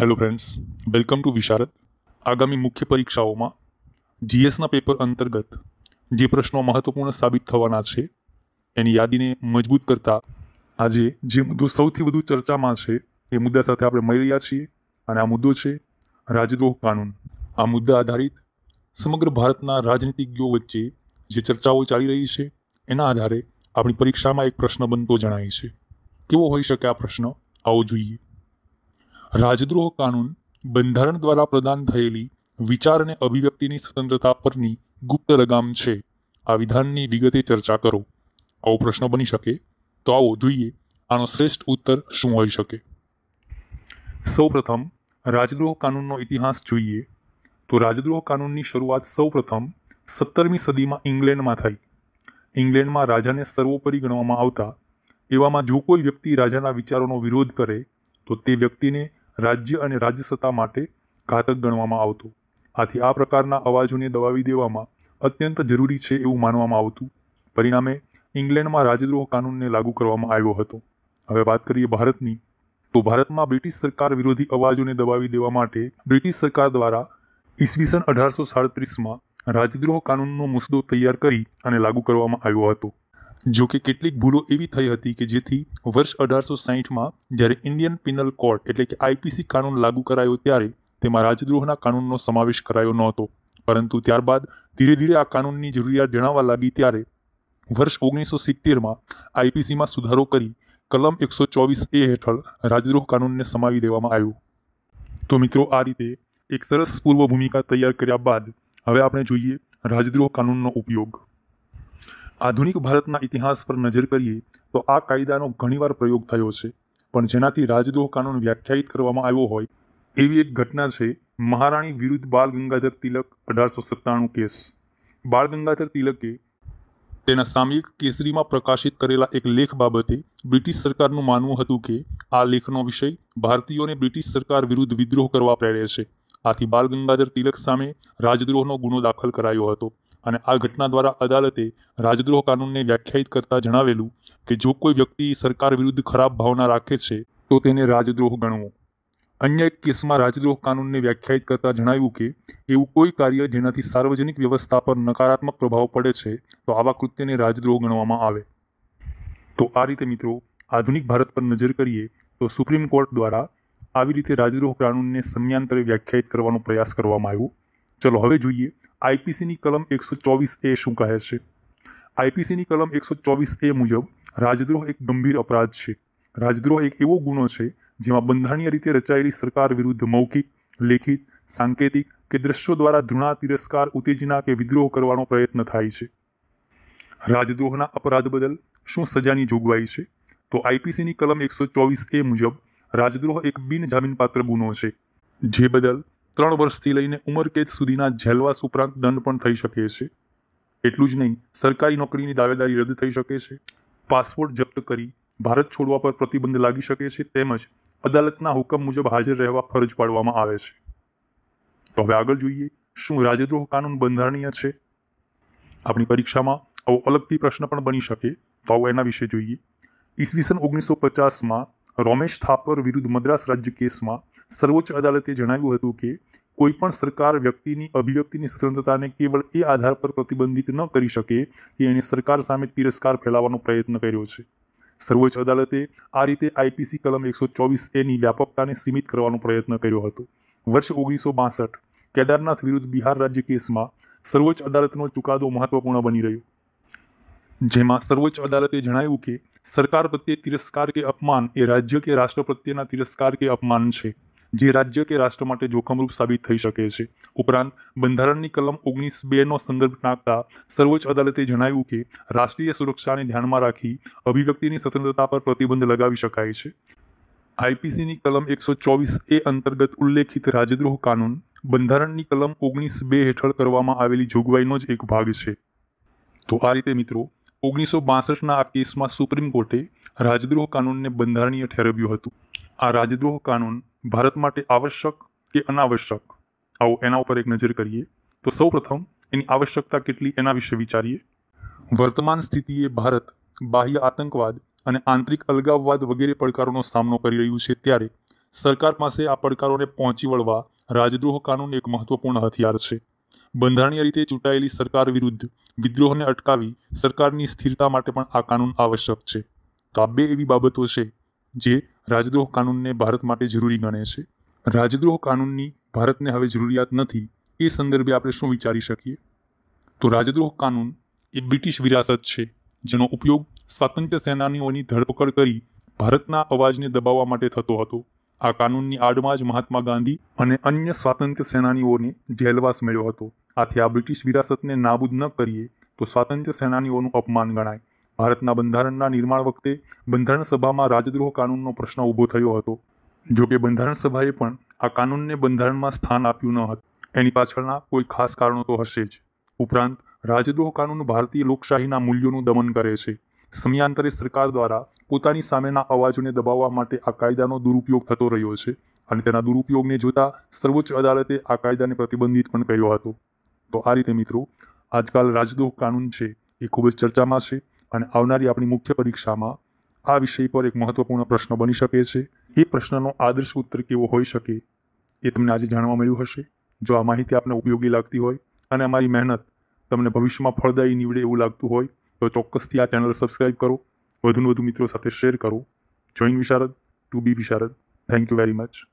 hello friends welcome to Visharad આગામી મુખ્ય પરીક્ષાઓમાં જીએસના paper અંતર્ગત જે પ્રશ્નો મહત્વપૂર્ણ સાબિત થવાના છે એની યાદીને મજબૂત કરતા આજે જે મુદ્દો સૌથી વધુ ચર્ચામાં છે એ મુદ્દા સાથે આપણે મળી રહ્યા છીએ અને આ મુદ્દો છે રાજદ્રોહ કાનૂન આ મુદ્દા આધારિત સમગ્ર ભારતના રાજનીતિજ્ઞો વચ્ચે જે ચર્ચાઓ ચાલી રહી છે એના આધારે આપણી પરીક્ષામાં એક પ્રશ્ન બનતો જણાય છે કેવો હોઈ શકે આ પ્રશ્ન આવો જોઈએ રાજદ્રોહ કાનૂન બંધારણ દ્વારા પ્રદાન થયેલી વિચાર અને અભિવ્યક્તિની સ્વતંત્રતા પરની ગુપ્ત લગામ છે આ વિધાનની વિગતે ચર્ચા કરો આવો પ્રશ્ન બની શકે તો આવો જોઈએ આનો શ્રેષ્ઠ ઉત્તર શું હોઈ શકે સૌપ્રથમ રાજદ્રોહ કાનૂનનો ઇતિહાસ જોઈએ તો રાજદ્રોહ કાનૂનની શરૂઆત સૌપ્રથમ સત્તરમી સદીમાં ઇંગ્લેન્ડમાં થઈ ઇંગ્લેન્ડમાં રાજાને સર્વોપરી ગણવામાં આવતા એવામાં જો કોઈ વ્યક્તિ રાજાના વિચારોનો વિરોધ કરે તો તે વ્યક્તિને રાજ્ય અને રાજ્ય સત્તા માટે ઘાતક ગણવામાં આવતો આથી આ પ્રકારના અવાજોને દબાવી દેવામાં અત્યંત જરૂરી છે એવું માનવામાં આવતું પરિણામે ઇંગ્લેન્ડમાં રાજદ્રોહ કાનૂનને લાગુ કરવામાં આવ્યો હતો હવે વાત કરીએ ભારતની તો ભારતમાં બ્રિટિશ સરકાર વિરોધી અવાજોને દબાવી દેવા માટે બ્રિટિશ સરકાર દ્વારા ઈસવીસન અઢારસો સાડત્રીસમાં રાજદ્રોહ કાનૂનનો મુસદ્દો તૈયાર કરી અને લાગુ કરવામાં આવ્યો હતો જો કે કેટલીક ભૂલો એવી થઈ હતી કે જેથી વર્ષ 1860 માં જ્યારે ઇન્ડિયન પીનલ કોડ એટલે કે IPC કાનૂન લાગુ કરાયો ત્યારે તે મહારાજદ્રોહના કાનૂનનો સમાવેશ કરાયો ન હતો પરંતુ ત્યાર બાદ ધીરે ધીરે આ કાનૂનની જરૂરિયાત જાણવા લાગી ત્યારે વર્ષ 1970 માં IPC માં સુધારો કરી કલમ 124A હેઠળ રાજદ્રોહ કાનૂનને સમાવી દેવામાં આવ્યો તો મિત્રો આ રીતે એક સરસ પૂર્વભૂમિકા તૈયાર કર્યા બાદ હવે આપણે જોઈએ રાજદ્રોહ કાનૂનનો ઉપયોગ આધુનિક ભારતના ઇતિહાસ પર નજર કરીએ તો આ કાયદાનો ઘણીવાર પ્રયોગ થયો છે પણ જેનાથી રાજદ્રોહ કાનૂન વ્યાખ્યાયિત કરવામાં આવ્યો હોય એવી એક ઘટના છે મહારાણી વિરુદ્ધ બાળ ગંગાધર તિલક અઢારસો સત્તાણું કેસ બાળ ગંગાધર તિલકે તેના સામયિક કેસરીમાં પ્રકાશિત કરેલા એક લેખ બાબતે બ્રિટિશ સરકારનું માનવું હતું કે આ લેખનો વિષય ભારતીયોને બ્રિટિશ સરકાર વિરુદ્ધ વિદ્રોહ કરવા પ્રેરે છે આથી બાલ ગંગાધર તિલક સામે રાજદ્રોહનો ગુનો દાખલ કરાયો હતો અને આ ઘટના દ્વારા અદાલતે રાજદ્રોહ કાનૂનને વ્યાખ્યાયિત કરતા જણાવેલું કે જો કોઈ વ્યક્તિ સરકાર વિરુદ્ધ ખરાબ ભાવના રાખે છે તો તેને રાજદ્રોહ ગણવો અન્ય એક કેસમાં રાજદ્રોહ કાનૂનને વ્યાખ્યાયિત કરતા જણાવ્યું કે એવું કોઈ કાર્ય જેનાથી સાર્વજનિક વ્યવસ્થા પર નકારાત્મક પ્રભાવ પડે છે તો આવા કૃત્યને રાજદ્રોહ ગણવામાં આવે તો આ રીતે મિત્રો આધુનિક ભારત પર નજર કરીએ તો સુપ્રીમ કોર્ટ દ્વારા આવી રીતે રાજદ્રોહ કાનૂનને સમયાંતરે વ્યાખ્યાયિત કરવાનો પ્રયાસ કરવામાં આવ્યો ચલો હવે જોઈએ આઈપીસીની કલમ એકસો ચોવીસ એ શું કહે છે આઈપીસીની કલમ એકસો ચોવીસ એ મુજબ રાજદ્રોહ એક ગંભીર અપરાધ છે રાજદ્રોહ એક એવો ગુનો છે જેમાં બંધારણીય રીતે રચાયેલી સરકાર વિરુદ્ધ મૌખિક લેખિત સાંકેતિક કે દ્રશ્યો દ્વારા ધૃણા તિરસ્કાર ઉત્તેજના કે વિદ્રોહ કરવાનો પ્રયત્ન થાય છે રાજદ્રોહના અપરાધ બદલ શું સજાની જોગવાઈ છે તો આઈપીસીની કલમ એકસો ચોવીસ એ મુજબ રાજદ્રોહ એક બિનજામીનપાત્ર ગુનો છે જે બદલ ત્રણ વર્ષથી લઈને ઉંમર કેદ સુધીના જેલવાસ ઉપરાંત દંડ પણ થઈ શકે છે એટલું જ નહીં સરકારી નોકરીની દાવેદારી રદ થઈ શકે છે પાસપોર્ટ જપ્ત કરી ભારત છોડવા પર પ્રતિબંધ લાગી શકે છે તેમજ અદાલતના હુકમ મુજબ હાજર રહેવા ફરજ પાડવામાં આવે છે તો હવે આગળ જોઈએ શું રાજદ્રોહ કાનૂન બંધારણીય છે આપણી પરીક્ષામાં આવો અલગથી પ્રશ્ન પણ બની શકે તો આવો એના વિશે જોઈએ ઈસવીસન ઓગણીસો પચાસમાં રોમેશ થાપર વિરુદ્ધ મદ્રાસ રાજ્ય કેસમાં સર્વોચ્ચ અદાલતે જણાવ્યું હતું કે કોઈપણ સરકાર વ્યક્તિની અભિવ્યક્તિની સ્વતંત્રતાને કેવળ એ આધાર પર પ્રતિબંધિત ન કરી શકે કે એને સરકાર સામે તિરસ્કાર ફેલાવવાનો પ્રયત્ન કર્યો છે સર્વોચ્ચ અદાલતે આ રીતે આઈપીસી કલમ એકસો ચોવીસ એની વ્યાપકતાને સીમિત કરવાનો પ્રયત્ન કર્યો હતો વર્ષ ઓગણીસો બાસઠ કેદારનાથ વિરુદ્ધ બિહાર રાજ્ય કેસમાં સર્વોચ્ચ અદાલતનો ચુકાદો મહત્વપૂર્ણ બની રહ્યો જેમાં સર્વોચ્ચ અદાલતે જણાવ્યું કે સરકાર પ્રત્યે તિરસ્કાર કે અપમાન એ રાજ્ય કે રાષ્ટ્ર પ્રત્યેના તિરસ્કાર કે અપમાન છે જે રાજ્ય કે રાષ્ટ્ર માટે જોખમરૂપ સાબિત થઈ શકે છે ઉપરાંત બંધારણની કલમ ઓગણીસ બેનો સંદર્ભ નાખતા સર્વોચ્ચ અદાલતે જણાવ્યું કે રાષ્ટ્રીય સુરક્ષાને ધ્યાનમાં રાખી અભિવ્યક્તિની સ્વતંત્રતા પર પ્રતિબંધ લગાવી શકાય છે આઈપીસીની કલમ એકસો ચોવીસ એ અંતર્ગત ઉલ્લેખિત રાજદ્રોહ કાનૂન બંધારણની કલમ ઓગણીસ બે હેઠળ કરવામાં આવેલી જોગવાઈનો જ એક ભાગ છે તો આ રીતે મિત્રો ઓગણીસો બાસઠના આ કેસમાં સુપ્રીમ કોર્ટે રાજદ્રોહ કાનૂનને બંધારણીય ઠેરવ્યું હતું આ રાજદ્રોહ કાનૂન ભારત માટે આવશ્યક કે અનાવશ્યક આવો એના ઉપર એક નજર કરીએ તો સૌ પ્રથમ એની આવશ્યકતા કેટલી એના વિશે વિચારીએ વર્તમાન સ્થિતિએ ભારત બાહ્ય આતંકવાદ અને આંતરિક અલગાવવાદ વગેરે પડકારોનો સામનો કરી રહ્યું છે ત્યારે સરકાર પાસે આ પડકારોને પહોંચી વળવા રાજદ્રોહ કાનૂન એક મહત્વપૂર્ણ હથિયાર છે બંધારણીય રીતે ચૂંટાયેલી સરકાર વિરુદ્ધ વિદ્રોહને અટકાવી સરકારની સ્થિરતા માટે પણ આ કાનૂન આવશ્યક છે તો આ બે એવી બાબતો છે જે રાજદ્રોહ કાનૂનને ભારત માટે જરૂરી ગણે છે રાજદ્રોહ કાનૂનની ભારતને હવે જરૂરિયાત નથી એ સંદર્ભે આપણે શું વિચારી શકીએ તો રાજદ્રોહ કાનૂન એ બ્રિટિશ વિરાસત છે જેનો ઉપયોગ સ્વાતંત્ર્ય સેનાનીઓની ધરપકડ કરી ભારતના અવાજને દબાવવા માટે થતો હતો આ કાનૂનની આડમાં જ મહાત્મા ગાંધી અને અન્ય સ્વાતંત્ર્ય સેનાનીઓને જેલવાસ મળ્યો હતો આથી આ બ્રિટિશ વિરાસતને નાબૂદ ન કરીએ તો સ્વાતંત્ર્ય સેનાનીઓનું અપમાન ગણાય ભારતના બંધારણના નિર્માણ વખતે બંધારણ સભામાં રાજદ્રોહ કાનૂનનો પ્રશ્ન ઊભો થયો હતો જો કે બંધારણ સભાએ પણ આ કાનૂનને બંધારણમાં સ્થાન આપ્યું ન હતું એની પાછળના કોઈ ખાસ કારણો તો હશે જ ઉપરાંત રાજદ્રોહ કાનૂન ભારતીય લોકશાહીના મૂલ્યોનું દમન કરે છે સમયાંતરે સરકાર દ્વારા પોતાની સામેના અવાજોને દબાવવા માટે આ કાયદાનો દુરુપયોગ થતો રહ્યો છે અને તેના દુરુપયોગને જોતા સર્વોચ્ચ અદાલતે આ કાયદાને પ્રતિબંધિત પણ કર્યો હતો તો આ રીતે મિત્રો આજકાલ રાજદ્રોહ કાનૂન છે એ ખૂબ જ ચર્ચામાં છે અને આવનારી આપણી મુખ્ય પરીક્ષામાં આ વિષય પર એક મહત્વપૂર્ણ પ્રશ્ન બની શકે છે એ પ્રશ્નનો આદર્શ ઉત્તર કેવો હોઈ શકે એ તમને આજે જાણવા મળ્યું હશે જો આ માહિતી આપને ઉપયોગી લાગતી હોય અને અમારી મહેનત તમને ભવિષ્યમાં ફળદાયી નીવડે એવું લાગતું હોય તો ચોક્કસથી આ ચેનલ સબસ્ક્રાઈબ કરો વધુને વધુ મિત્રો સાથે શેર કરો join Visharad to be Visharad thank you very much